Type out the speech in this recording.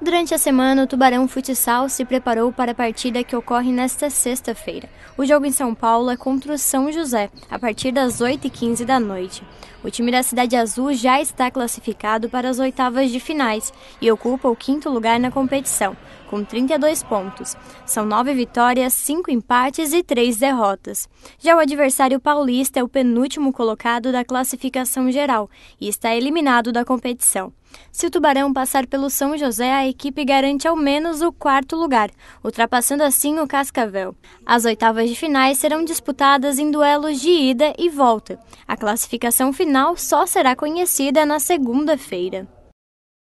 Durante a semana, o Tubarão Futsal se preparou para a partida que ocorre nesta sexta-feira. O jogo em São Paulo é contra o São José, a partir das 8h15 da noite. O time da Cidade Azul já está classificado para as oitavas de finais e ocupa o quinto lugar na competição, com 32 pontos. São nove vitórias, cinco empates e três derrotas. Já o adversário paulista é o penúltimo colocado da classificação geral e está eliminado da competição. Se o Tubarão passar pelo São José, a equipe garante ao menos o quarto lugar, ultrapassando assim o Cascavel. As oitavas de finais serão disputadas em duelos de ida e volta. A classificação final só será conhecida na segunda-feira.